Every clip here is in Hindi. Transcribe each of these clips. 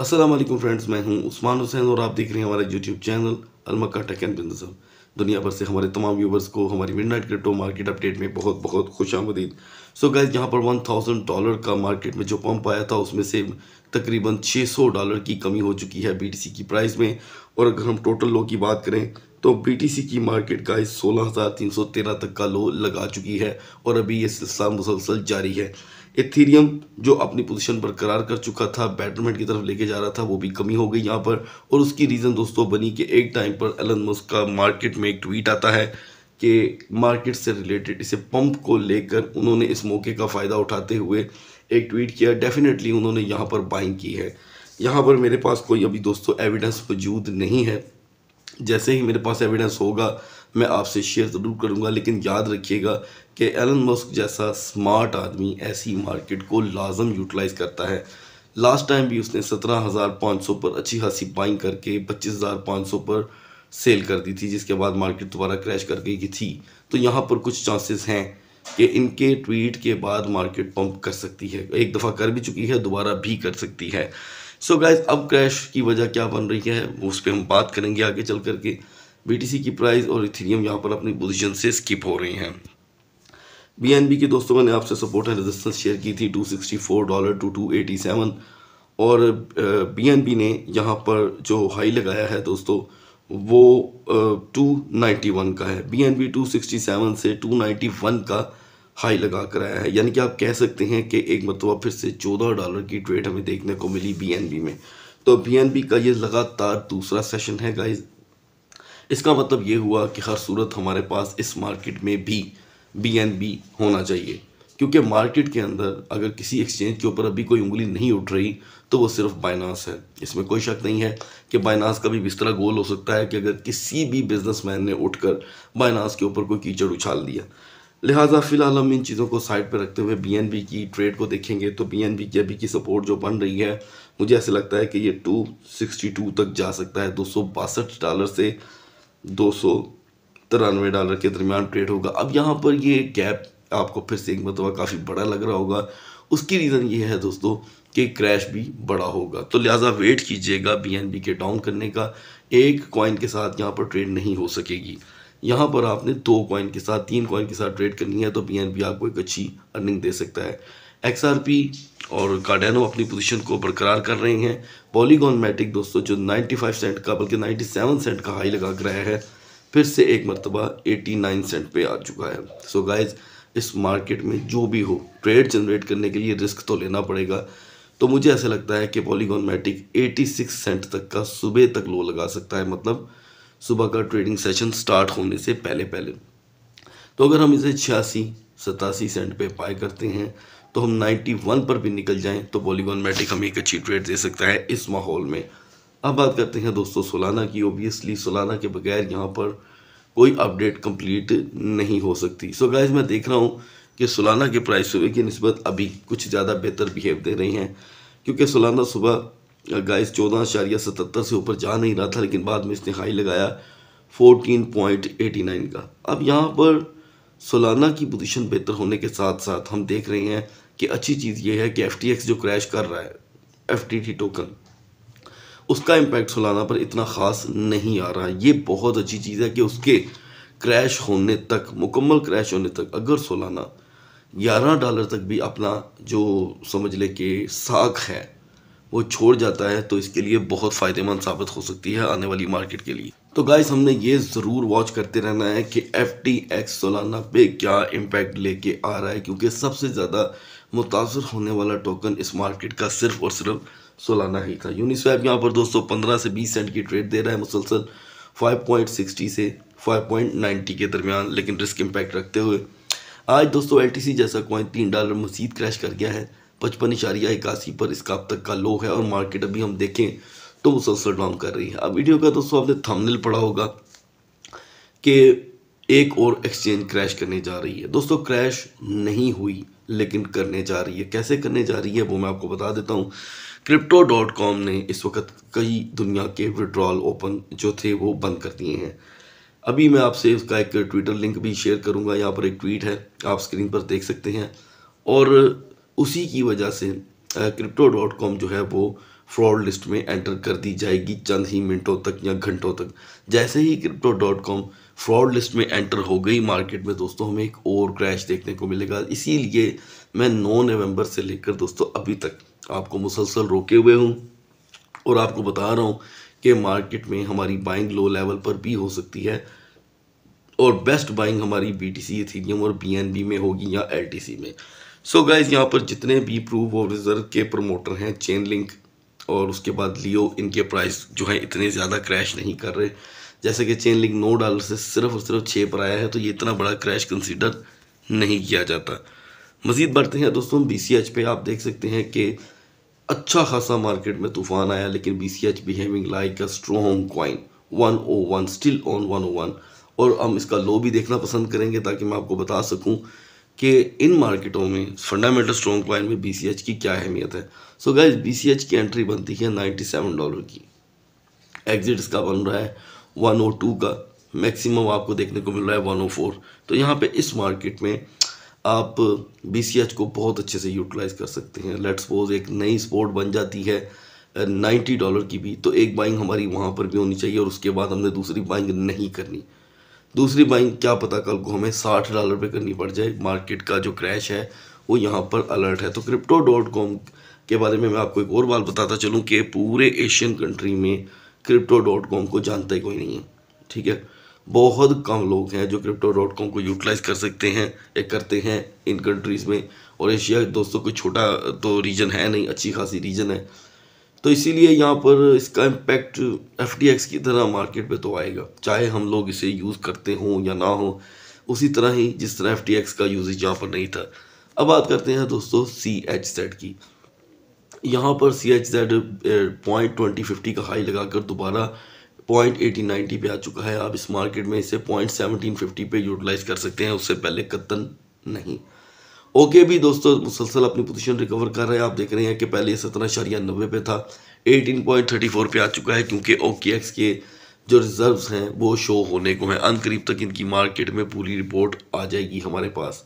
असलम फ्रेंड्स मैं हूं उस्मान हुसैन और आप देख रहे हैं हमारा यूट्यूब चैनल अलमक्का टेक एंड बिजनेसम दुनिया भर से हमारे तमाम व्यूवर्स को हमारी midnight crypto market update में बहुत बहुत खुश आमदीद सो so गैस पर वन थाउजेंड डॉलर का मार्केट में जो पम्प आया था उसमें से तकरीबन 600 डॉलर की कमी हो चुकी है सी की प्राइस में और अगर हम टोटल लो की बात करें तो सी की मार्केट का सोलह हज़ार तीन सौ तेरह तक का लो लगा चुकी है और अभी ये सिलसिला मुसलसल जारी है इथीरियम जो अपनी पोजीशन बरकरार कर चुका था बैटरमेंट की तरफ लेके जा रहा था वो भी कमी हो गई यहाँ पर और उसकी रीज़न दोस्तों बनी कि एक टाइम पर एलन मस्क का मार्केट में एक ट्वीट आता है कि मार्केट से रिलेटेड इसे पंप को लेकर उन्होंने इस मौके का फ़ायदा उठाते हुए एक ट्वीट किया डेफिनेटली उन्होंने यहाँ पर बाइंग की है यहाँ पर मेरे पास कोई अभी दोस्तों एविडेंस मौजूद नहीं है जैसे ही मेरे पास एविडेंस होगा मैं आपसे शेयर ज़रूर करूँगा लेकिन याद रखिएगा कि एलन मस्क जैसा स्मार्ट आदमी ऐसी मार्केट को लाजम यूटिलाइज़ करता है लास्ट टाइम भी उसने सत्रह हज़ार पाँच सौ पर अच्छी खासी बाइंग करके पच्चीस हज़ार पाँच सौ पर सेल कर दी थी जिसके बाद मार्केट दोबारा क्रैश कर गई थी तो यहाँ पर कुछ चांसेस हैं कि इनके ट्वीट के बाद मार्केट पंप कर सकती है एक दफ़ा कर भी चुकी है दोबारा भी कर सकती है सो so गाइज अब क्रैश की वजह क्या बन रही है उस पर हम बात करेंगे आगे चल करके बीटीसी की प्राइस और इथेरियम यहाँ पर अपनी पोजीशन से स्किप हो रही हैं बी के दोस्तों मैंने आपसे सपोर्ट एंड रेजिस्टेंस शेयर की थी 264 डॉलर टू 287 और बी ने यहाँ पर जो हाई लगाया है दोस्तों वो टू नाइन्टी वन का है B N B two sixty seven से टू नाइन्टी वन का हाई लगा कर आया है यानी कि आप कह सकते हैं कि एक मरतबा फिर से चौदह डॉलर की ट्रेड हमें देखने को मिली बी एन बी में तो बी एन बी का ये लगातार दूसरा सेशन है गाइज इसका मतलब ये हुआ कि हर सूरत हमारे पास इस मार्केट में भी बी एन बी होना चाहिए क्योंकि मार्केट के अंदर अगर किसी एक्सचेंज के ऊपर अभी कोई उंगली नहीं उठ रही तो वो सिर्फ बाइनास है इसमें कोई शक नहीं है कि बाइनास का भी बिस्तरा गोल हो सकता है कि अगर किसी भी बिजनेसमैन ने उठकर बाइनास के ऊपर कोई कीचड़ उछाल दिया लिहाजा फ़िलहाल हम इन चीज़ों को साइड पर रखते हुए बी की ट्रेड को देखेंगे तो बी की अभी की सपोर्ट जो बन रही है मुझे ऐसा लगता है कि ये टू तक जा सकता है दो डॉलर से दो सौ तिरानवे डॉलर के दरमियान ट्रेड होगा अब यहाँ पर ये गैप आपको फिर से एक मतलब काफ़ी बड़ा लग रहा होगा उसकी रीज़न ये है दोस्तों कि क्रैश भी बड़ा होगा तो लिहाजा वेट कीजिएगा बी के डाउन करने का एक कॉइन के साथ यहाँ पर ट्रेड नहीं हो सकेगी यहाँ पर आपने दो कॉइन के साथ तीन कॉइन के साथ ट्रेड करनी है तो बी आपको एक अच्छी अर्निंग दे सकता है एक्सआरपी और कार्डेनो अपनी पोजीशन को बरकरार कर रहे हैं पॉलीगॉन मैटिक दोस्तों जो 95 सेंट का बल्कि 97 सेंट का हाई लगा रहा है फिर से एक मरतबा 89 सेंट पे आ चुका है सो so गाइज इस मार्केट में जो भी हो ट्रेड जनरेट करने के लिए रिस्क तो लेना पड़ेगा तो मुझे ऐसा लगता है कि पॉलीगॉन मैटिक सिक्स सेंट तक का सुबह तक लो लगा सकता है मतलब सुबह का ट्रेडिंग सेशन स्टार्ट होने से पहले पहले तो अगर हम इसे छियासी सतासी सेंट पे पाए करते हैं तो हम 91 पर भी निकल जाएं तो पॉलीगॉन मैट्रिक हमें एक अच्छी ट्रेड दे सकता है इस माहौल में अब बात करते हैं दोस्तों सोलाना की ओबियसली सोलाना के बगैर यहाँ पर कोई अपडेट कंप्लीट नहीं हो सकती सो so गाइज मैं देख रहा हूँ कि सोलाना के प्राइस सुबह की नस्बत अभी कुछ ज़्यादा बेहतर बिहेव दे रही हैं क्योंकि सोलाना सुबह गाइस चौदह अशारिया सतर से ऊपर जा नहीं रहा था लेकिन बाद में इसने हाई लगाया फोर्टीन पॉइंट एटी नाइन का अब यहाँ पर सोलाना की पोजीशन बेहतर होने के साथ साथ हम देख रहे हैं कि अच्छी चीज़ ये है कि एफ जो क्रैश कर रहा है एफ टोकन उसका इम्पैक्ट सोलाना पर इतना ख़ास नहीं आ रहा है ये बहुत अच्छी चीज़ है कि उसके क्रैश होने तक मुकम्मल क्रैश होने तक अगर सोलाना ग्यारह डॉलर तक भी अपना जो समझ ले कि साख है वो छोड़ जाता है तो इसके लिए बहुत फ़ायदेमंद साबित हो सकती है आने वाली मार्केट के लिए तो गाइस हमने ये ज़रूर वॉच करते रहना है कि एफ टी एक्स सोलाना पे क्या इम्पैक्ट लेके आ रहा है क्योंकि सबसे ज़्यादा मुतासर होने वाला टोकन इस मार्केट का सिर्फ और सिर्फ सोलाना ही था यूनिस्वैप यहाँ पर दोस्तों पंद्रह से बीस सेंट की ट्रेड दे रहा है मुसलसल फाइव पॉइंट सिक्सटी से फाइव पॉइंट नाइन्टी के दरमियान लेकिन रिस्क इम्पैक्ट रखते हुए आज दोस्तों एल जैसा कॉइन तीन डॉलर मजीद क्रैश कर गया है पचपन इशारिया इक्यासी पर इसका अब तक का लो है और मार्केट अभी हम देखें तो मुसलसल डाउन कर रही है अब वीडियो का दोस्तों आपने थमनिल पढ़ा होगा कि एक और एक्सचेंज क्रैश करने जा रही है दोस्तों क्रैश नहीं हुई लेकिन करने जा रही है कैसे करने जा रही है वो मैं आपको बता देता हूँ क्रिप्टो डॉट कॉम ने इस वक्त कई दुनिया के विड्रॉल ओपन जो थे वो बंद कर दिए हैं अभी मैं आपसे उसका एक ट्विटर लिंक भी शेयर करूँगा यहाँ पर एक ट्वीट है आप स्क्रीन पर देख सकते हैं और उसी की वजह से क्रिप्टो डॉट कॉम जो है वो फ्रॉड लिस्ट में एंटर कर दी जाएगी चंद ही मिनटों तक या घंटों तक जैसे ही crypto dot com fraud list में एंटर हो गई मार्केट में दोस्तों हमें एक और क्रैश देखने को मिलेगा इसीलिए मैं नौ नवंबर से लेकर दोस्तों अभी तक आपको मुसलसल रोके हुए हूँ और आपको बता रहा हूँ कि मार्केट में हमारी बाइंग लो लेवल पर भी हो सकती है और बेस्ट बाइंग हमारी बी टी सी इथीरियम और बी में होगी या एल टी सी में सो so गाइज यहाँ पर जितने भी प्रूफ और रिजर्व के प्रमोटर हैं चेन लिंक और उसके बाद लियो इनके प्राइस जो है इतने ज़्यादा क्रैश नहीं कर रहे जैसे कि चेन लिंक नौ डॉलर से सिर्फ और सिर्फ छः पर आया है तो ये इतना बड़ा क्रैश कंसिडर नहीं किया जाता मज़ीद बढ़ते हैं दोस्तों बी सी एच पे आप देख सकते हैं कि अच्छा खासा मार्केट में तूफान आया लेकिन B C H behaving like a strong coin one O one still on one O one और हम इसका लो भी देखना पसंद करेंगे ताकि मैं आपको बता सकूं कि इन मार्केटों में फंडामेंटल स्ट्रॉन्ग क्वाइन में बी सी एच की क्या अहमियत है so guys B C H की एंट्री बनती है नाइन्टी सेवन डॉलर की एग्जिट इसका बन रहा है 102 का मैक्सिमम आपको देखने को मिल रहा है 104 तो यहाँ पे इस मार्केट में आप बी को बहुत अच्छे से यूटिलाइज कर सकते हैं लेट्स सपोज एक नई स्पोर्ट बन जाती है नाइन्टी डॉलर की भी तो एक बाइंग हमारी वहाँ पर भी होनी चाहिए और उसके बाद हमने दूसरी बाइंग नहीं करनी दूसरी बाइंग क्या पता कल को हमें साठ डॉलर पे करनी पड़ जाए मार्केट का जो क्रैश है वो यहाँ पर अलर्ट है तो क्रिप्टो डॉट कॉम के बारे में मैं आपको एक और बात बताता चलूँ कि पूरे एशियन कंट्री में क्रिप्टो डॉट कॉम को जानता ही कोई नहीं है ठीक है बहुत कम लोग हैं जो क्रिप्टो डॉट कॉम को यूटिलाइज कर सकते हैं या करते हैं इन कंट्रीज़ में और एशिया दोस्तों कोई छोटा तो रीजन है नहीं अच्छी खासी रीजन है तो इसीलिए यहाँ पर इसका इम्पैक्ट एफ की तरह मार्केट पे तो आएगा चाहे हम लोग इसे यूज़ करते हों या ना हो उसी तरह ही जिस तरह एफ का यूजेज यहाँ पर नहीं था अब बात करते हैं दोस्तों सी एच सेट की यहाँ पर C H Z point twenty fifty का हाई लगाकर दोबारा पॉइंट एटीन नाइन्टी पर आ चुका है आप इस मार्केट में इसे पॉइंट सेवनटीन फिफ्टी पे यूटिलाइज कर सकते हैं उससे पहले कत्तन नहीं ओके भी दोस्तों मुसलसल अपनी पोजीशन रिकवर कर रहे हैं आप देख रहे हैं कि पहले सत्रह शरिया नब्बे पे था एटीन पॉइंट थर्टी फोर पर आ चुका है क्योंकि ओके एक्स के जो रिजर्व्स हैं वो शो होने को हैं अंत करीब तक इनकी मार्केट में पूरी रिपोर्ट आ जाएगी हमारे पास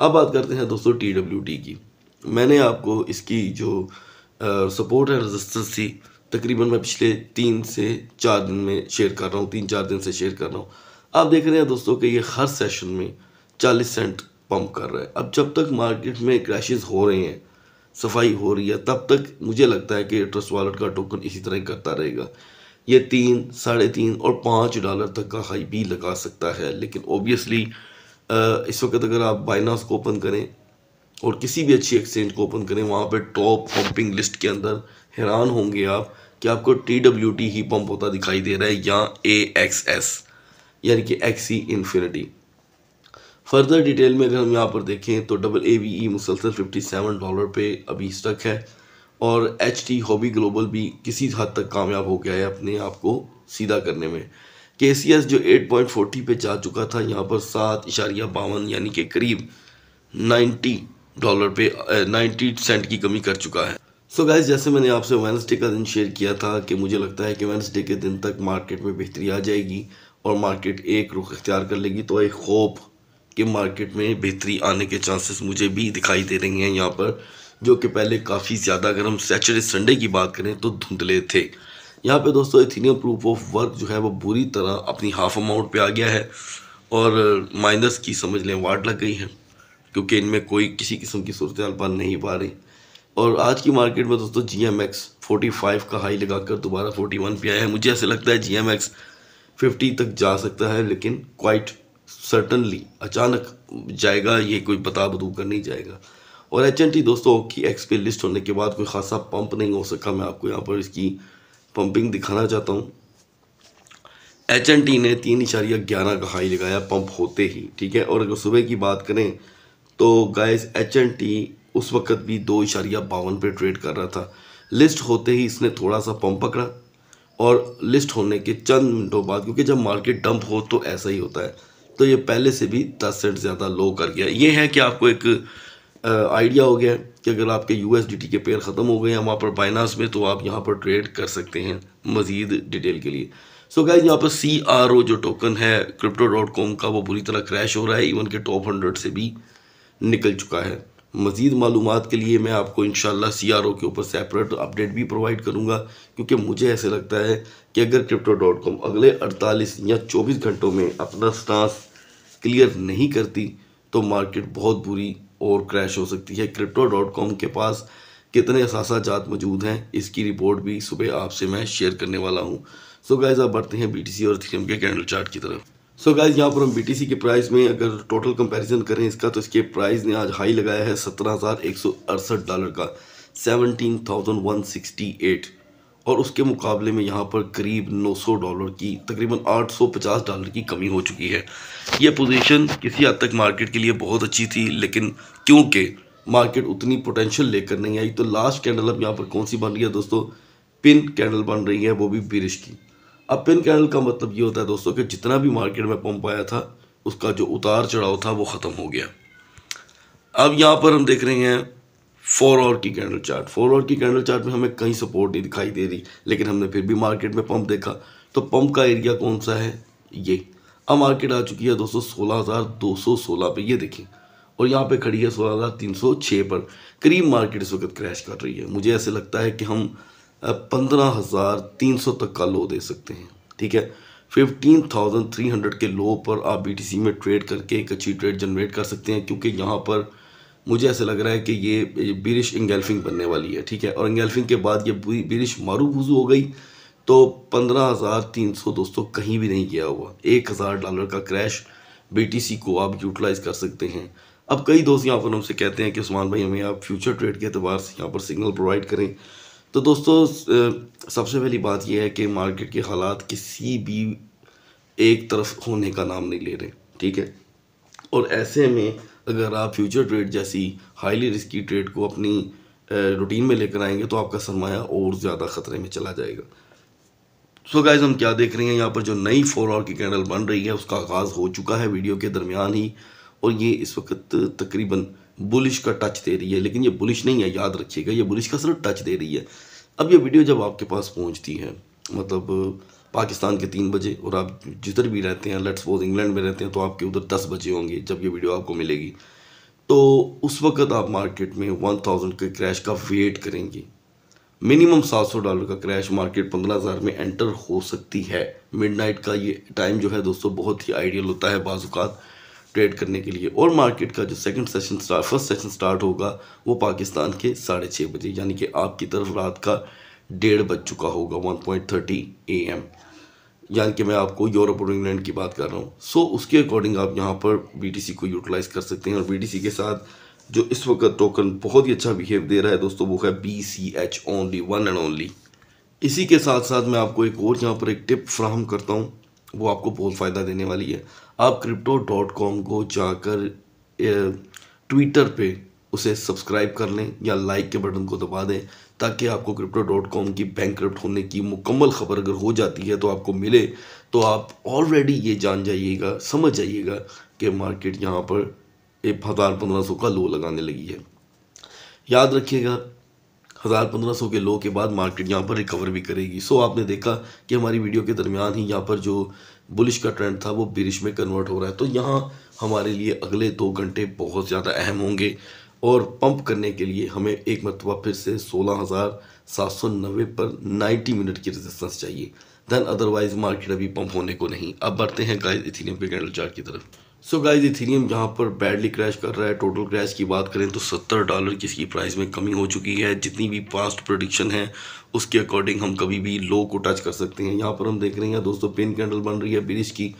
अब बात करते हैं दोस्तों टी डब्ल्यू टी की मैंने आपको इसकी जो सपोर्ट एंड रजिस्टेंस थी तकरीबन मैं पिछले तीन से चार दिन में शेयर कर रहा हूँ तीन चार दिन से शेयर कर रहा हूँ आप देख रहे हैं दोस्तों कि ये हर सेशन में चालीस सेंट पंप कर रहा है अब जब तक मार्केट में क्रैशेज हो रहे हैं सफाई हो रही है तब तक मुझे लगता है कि ट्रस्ट वॉलेट का टोकन इसी तरह करता रहेगा ये तीन साढ़े तीन और पाँच डॉलर तक का हाई भी लगा सकता है लेकिन ओबियसली इस वक्त अगर आप बाइनास को ओपन करें और किसी भी अच्छी एक्सचेंज को ओपन करें वहाँ पे टॉप पम्पिंग लिस्ट के अंदर हैरान होंगे आप कि आपको टी डब्ल्यू टी ही पम्प होता दिखाई दे रहा है या ए एक्स एस यानी कि एक्सी इन्फिनिटी फर्दर डिटेल में अगर हम यहाँ पर देखें तो डबल ए वी ई मुसलसल फिफ्टी सेवन डॉलर पे अभी स्टक है और एच टी हॉबी ग्लोबल भी किसी हद तक कामयाब हो गया है अपने आप को सीधा करने में के सी एस जो एट पॉइंट फोर्टी पे जा चुका था यहाँ पर सात इशारिया बावन यानी के करीब नाइन्टी डॉलर पे नाइन्टी uh, सेंट की कमी कर चुका है सो so गैस जैसे मैंने आपसे वेंसडे का दिन शेयर किया था कि मुझे लगता है कि वेंसडे के दिन तक मार्केट में बेहतरी आ जाएगी और मार्केट एक रुख अख्तियार कर लेगी तो आई होप कि मार्केट में बेहतरी आने के चांसेस मुझे भी दिखाई दे रही हैं यहाँ पर जो कि पहले काफ़ी ज़्यादा अगर हम सैचरडे संडे की बात करें तो धुंधले थे यहाँ पे दोस्तों इथीनियम प्रूफ ऑफ वर्क जो है वो बुरी तरह अपनी हाफ अमाउंट पे आ गया है और माइनस की समझ लें वाट लग गई है क्योंकि इनमें कोई किसी किस्म की सूरत पा नहीं पा रही और आज की मार्केट में दोस्तों G M X forty five का हाई लगाकर दोबारा फोर्टी वन पे आया है मुझे ऐसा लगता है जी एम एक्स फिफ्टी तक जा सकता है लेकिन क्वाइट सर्टनली अचानक जाएगा ये कोई बता बदू कर नहीं जाएगा और एच एन टी दोस्तों की एक्स पे लिस्ट होने के बाद कोई खासा पंप नहीं हो सका मैं आपको यहाँ पर इसकी पंपिंग दिखाना चाहता हूँ एच एन टी ने तीन इशारिया ग्यारह का हाई लगाया पंप होते ही ठीक है और अगर सुबह की बात करें तो गाइस एच एंड टी उस वक्त भी दो इशारिया बावन पे ट्रेड कर रहा था लिस्ट होते ही इसने थोड़ा सा पम्प पकड़ा और लिस्ट होने के चंद मिनटों बाद क्योंकि जब मार्केट डंप हो तो ऐसा ही होता है तो ये पहले से भी दस सेंट ज़्यादा लो कर गया ये है कि आपको एक आइडिया हो गया कि अगर आपके यू के पेयर ख़त्म हो गए हैं वहाँ पर बाइनास में तो आप यहाँ पर ट्रेड कर सकते हैं मज़ीद डिटेल के लिए सो गाइज यहाँ पर सी आर ओ जो टोकन है क्रिप्टो डॉट कॉम का वो बुरी तरह क्रैश हो रहा है इवन के टॉप हंड्रेड से भी निकल चुका है मज़ीद मालूम के लिए मैं आपको इन सी आर ओ के ऊपर सेपरेट अपडेट भी प्रोवाइड करूँगा क्योंकि मुझे ऐसे लगता है कि अगर क्रिप्टो डॉट कॉम अगले अड़तालीस या चौबीस घंटों में अपना स्टांस क्लियर नहीं करती तो मार्केट बहुत बुरी और क्रैश हो सकती है क्रिप्टो डॉट कॉम के पास कितने जात मौजूद हैं इसकी रिपोर्ट भी सुबह आपसे मैं शेयर करने वाला हूँ सो गाइज आप बढ़ते हैं बी टी सी और थीम के कैंडल चार्ट की तरफ सो गाइज यहाँ पर हम बीटीसी के प्राइस में अगर टोटल कंपैरिजन करें इसका तो इसके प्राइस ने आज हाई लगाया है सत्रह हज़ार एक सौ अड़सठ डॉलर का seventeen thousand one sixty eight और उसके मुकाबले में यहाँ पर करीब 900 डॉलर की तकरीबन 850 डॉलर की कमी हो चुकी है यह पोजीशन किसी हद तक मार्केट के लिए बहुत अच्छी थी लेकिन क्योंकि मार्केट उतनी पोटेंशियल लेकर नहीं आई तो लास्ट कैंडल अब यहाँ पर कौन सी बन रही है दोस्तों पिन कैंडल बन रही है वो भी बिरिश की अब पेन कैंडल का मतलब ये होता है दोस्तों कि जितना भी मार्केट में पंप आया था उसका जो उतार चढ़ाव था वो ख़त्म हो गया अब यहाँ पर हम देख रहे हैं फोर आवर की कैंडल चार्ट फोर आवर की कैंडल चार्ट में हमें कहीं सपोर्ट नहीं दिखाई दे रही लेकिन हमने फिर भी मार्केट में पंप देखा तो पंप का एरिया कौन सा है ये अब मार्केट आ चुकी है दोस्तों सोलह हज़ार दो सौ सोलह पे ये देखिए और यहाँ पे खड़ी है सोलह हज़ार तीन सौ छः पर करीब मार्केट इस वक्त क्रैश कर रही है मुझे ऐसे लगता है कि हम पंद्रह हज़ार तीन सौ तक का लो दे सकते हैं ठीक है फिफ्टीन थाउजेंड थ्री हंड्रेड के लो पर आप बी में ट्रेड करके एक अच्छी ट्रेड जनरेट कर सकते हैं क्योंकि यहाँ पर मुझे ऐसा लग रहा है कि ये बिरिश इंगेल्फिंग बनने वाली है ठीक है और इंगेल्फिंग के बाद ये बिरिश भूजू हो गई तो पंद्रह हज़ार तीन सौ दोस्तों कहीं भी नहीं गया हुआ एक हज़ार डॉलर का क्रैश सी को आप यूटिलाइज़ कर सकते हैं अब कई दोस्त यहाँ पर हमसे कहते हैं कि उस्मान भाई हमें आप फ्यूचर ट्रेड के अतबार से यहाँ पर सिग्नल प्रोवाइड करें तो दोस्तों सबसे पहली बात यह है कि मार्केट के हालात किसी भी एक तरफ होने का नाम नहीं ले रहे ठीक है और ऐसे में अगर आप फ्यूचर ट्रेड जैसी हाईली रिस्की ट्रेड को अपनी रूटीन में लेकर आएंगे तो आपका सरमाया और ज़्यादा ख़तरे में चला जाएगा सो so गाइज हम क्या देख रहे हैं यहाँ पर जो नई फोर आवर की कैंडल बन रही है उसका आगाज़ हो चुका है वीडियो के दरमियान ही और ये इस वक्त तकरीबन बुलिश का टच दे रही है लेकिन ये बुलिश नहीं है याद रखिएगा ये बुलिश का सिर्फ टच दे रही है अब ये वीडियो जब आपके पास पहुंचती है मतलब पाकिस्तान के तीन बजे और आप जिधर भी रहते हैं लेट्स सपोज इंग्लैंड में रहते हैं तो आपके उधर दस बजे होंगे जब ये वीडियो आपको मिलेगी तो उस वक्त आप मार्केट में वन थाउजेंड के क्रैश का वेट करेंगे मिनिमम सात सौ डॉलर का क्रैश मार्केट पंद्रह हज़ार में एंटर हो सकती है मिडनाइट का ये टाइम जो है दोस्तों बहुत ही आइडियल होता है बाजूकात ट्रेड करने के लिए और मार्केट का जो second session start first session start होगा वो पाकिस्तान के साढ़े छः बजे यानी कि आपकी तरफ रात का डेढ़ बज चुका होगा one point thirty A M यानी कि मैं आपको यूरोप और इंग्लैंड की बात कर रहा हूँ सो so, उसके अकॉर्डिंग आप यहाँ पर बी को यूटिलाइज़ कर सकते हैं और बी के साथ जो इस वक्त टोकन बहुत ही अच्छा बिहेव दे रहा है दोस्तों वो है B C H only one and only इसी के साथ साथ मैं आपको एक और यहाँ पर एक टिप फ्राहम करता हूँ वो आपको बहुत फ़ायदा देने वाली है आप क्रिप्टो डॉट कॉम को जाकर ट्विटर पे उसे सब्सक्राइब कर लें या लाइक के बटन को दबा दें ताकि आपको क्रिप्टो डॉट कॉम की बैंक होने की मुकम्मल खबर अगर हो जाती है तो आपको मिले तो आप ऑलरेडी ये जान जाइएगा समझ जाइएगा कि मार्केट यहाँ पर एक हज़ार पंद्रह सौ का लो लगाने लगी है याद रखिएगा हज़ार पंद्रह सौ के लो के बाद मार्केट यहाँ पर रिकवर भी करेगी सो आपने देखा कि हमारी वीडियो के दरमियान ही यहाँ पर जो बुलिश का ट्रेंड था वो बिरिश में कन्वर्ट हो रहा है तो यहाँ हमारे लिए अगले दो घंटे बहुत ज़्यादा अहम होंगे और पंप करने के लिए हमें एक मरतबा फिर से सोलह हज़ार सात सौ नब्बे पर नाइन्टी मिनट की रजिस्टेंस चाहिए देन अदरवाइज मार्केट अभी पम्प होने को नहीं अब बढ़ते हैं गाइस इथीनियम के कैंडल चार्ट की तरफ सो गाइज गाइस इथीरियम जहाँ पर बैडली क्रैश कर रहा है टोटल क्रैश की बात करें तो सत्तर डॉलर की इसकी प्राइस में कमी हो चुकी है जितनी भी पास्ट प्रोडिक्शन है उसके अकॉर्डिंग हम कभी भी लो को टच कर सकते हैं यहाँ पर हम देख रहे हैं दोस्तों पिन कैंडल बन रही है ब्रिज की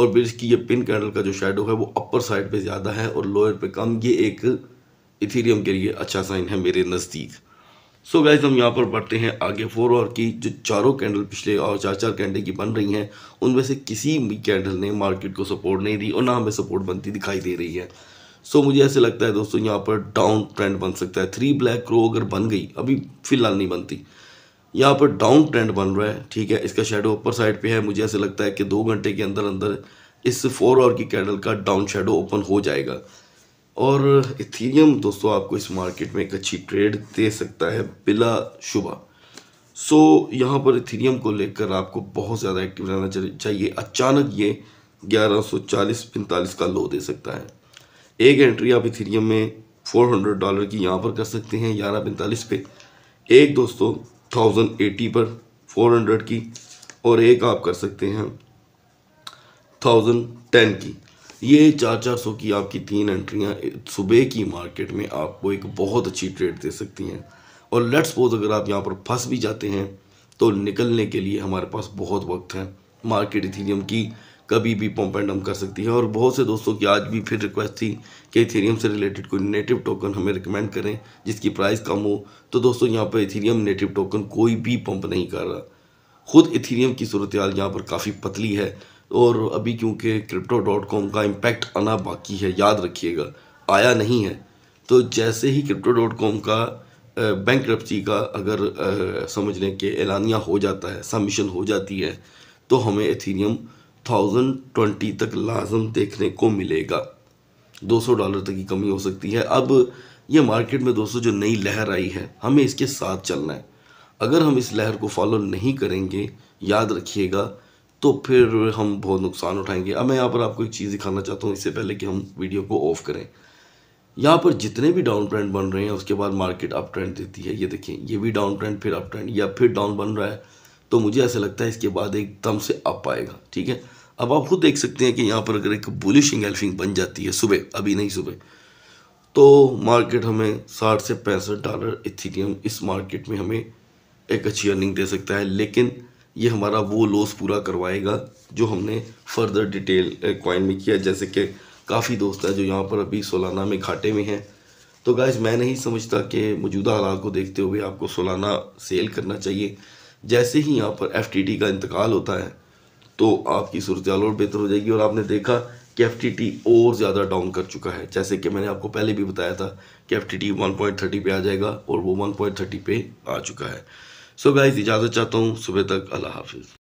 और ब्रिज की ये पिन कैंडल का जो शेडो है वो अपर साइड पर ज़्यादा है और लोअर पर कम ये एक इथीरियम के लिए अच्छा साइन है मेरे नज़दीक सो so गाइज हम यहाँ पर बढ़ते हैं आगे फोर और की जो चारों कैंडल पिछले और चार चार कैंडल की बन रही हैं उनमें से किसी भी कैंडल ने मार्केट को सपोर्ट नहीं दी और ना हमें सपोर्ट बनती दिखाई दे रही है सो so, मुझे ऐसे लगता है दोस्तों यहाँ पर डाउन ट्रेंड बन सकता है थ्री ब्लैक क्रो अगर बन गई अभी फिलहाल नहीं बनती यहाँ पर डाउन ट्रेंड बन रहा है ठीक है इसका शेडो ऊपर साइड पर है मुझे ऐसे लगता है कि दो घंटे के अंदर अंदर इस फोर और की कैंडल का डाउन शेडो ओपन हो जाएगा और इथीरियम दोस्तों आपको इस मार्केट में एक अच्छी ट्रेड दे सकता है बिला शुबा सो so, यहाँ पर इथीरियम को लेकर आपको बहुत ज़्यादा एक्टिव रहना चाहिए अचानक ये 1140 45 का लो दे सकता है एक एंट्री आप इथीरियम में 400 डॉलर की यहाँ पर कर सकते हैं ग्यारह पैंतालीस पे एक दोस्तों थाउज़ेंड एटी पर 400 की और एक आप कर सकते हैं टेन की ये चार चार सौ की आपकी तीन एंट्रियाँ सुबह की मार्केट में आपको एक बहुत अच्छी ट्रेड दे सकती हैं और लेट्स सपोज अगर आप यहाँ पर फंस भी जाते हैं तो निकलने के लिए हमारे पास बहुत वक्त है मार्केट इथीरियम की कभी भी पम्प एंड डम कर सकती है और बहुत से दोस्तों की आज भी फिर रिक्वेस्ट थी कि इथीरियम से रिलेटेड कोई नेटिव टोकन हमें रिकमेंड करें जिसकी प्राइस कम हो तो दोस्तों यहाँ पर इथीरियम नेटिव टोकन कोई भी पम्प नहीं कर रहा खुद इथीरियम की सूरत यहाँ पर काफ़ी पतली है और अभी क्योंकि क्रिप्टो डॉट कॉम का इम्पैक्ट आना बाकी है याद रखिएगा आया नहीं है तो जैसे ही क्रिप्टो डॉट कॉम का बैंक का अगर समझ लें कि एलानिया हो जाता है सबमिशन हो जाती है तो हमें एथीरियम थाउजेंड ट्वेंटी तक लाजम देखने को मिलेगा दो सौ डॉलर तक की कमी हो सकती है अब ये मार्केट में दोस्तों जो नई लहर आई है हमें इसके साथ चलना है अगर हम इस लहर को फॉलो नहीं करेंगे याद रखिएगा तो फिर हम बहुत नुकसान उठाएंगे अब मैं यहाँ पर आपको एक चीज़ दिखाना चाहता हूँ इससे पहले कि हम वीडियो को ऑफ़ करें यहाँ पर जितने भी डाउन ट्रेंड बन रहे हैं उसके बाद मार्केट अप ट्रेंड देती है ये देखें ये भी डाउन ट्रेंड फिर अप ट्रेंड या फिर डाउन बन रहा है तो मुझे ऐसा लगता है इसके बाद एकदम से अप आएगा ठीक है अब आप खुद देख सकते हैं कि यहाँ पर अगर एक बुलिश एल्फिंग बन जाती है सुबह अभी नहीं सुबह तो मार्केट हमें साठ से पैंसठ डॉलर इथीडियम इस मार्केट में हमें एक अच्छी अर्निंग दे सकता है लेकिन ये हमारा वो लॉस पूरा करवाएगा जो हमने फर्दर डिटेल कॉइन में किया जैसे कि काफ़ी दोस्त है जो यहाँ पर अभी सोलाना में घाटे में हैं तो गाइज मैं नहीं समझता कि मौजूदा हालात को देखते हुए आपको सोलाना सेल करना चाहिए जैसे ही यहाँ पर एफ का इंतकाल होता है तो आपकी सूरत और बेहतर हो जाएगी और आपने देखा कि एफ और ज़्यादा डाउन कर चुका है जैसे कि मैंने आपको पहले भी बताया था कि F T T one point thirty पे आ जाएगा और वो वन पॉइंट थर्टी पे आ चुका है सो गाइज इजाज़त चाहता हूँ सुबह तक अल्लाह हाफिज़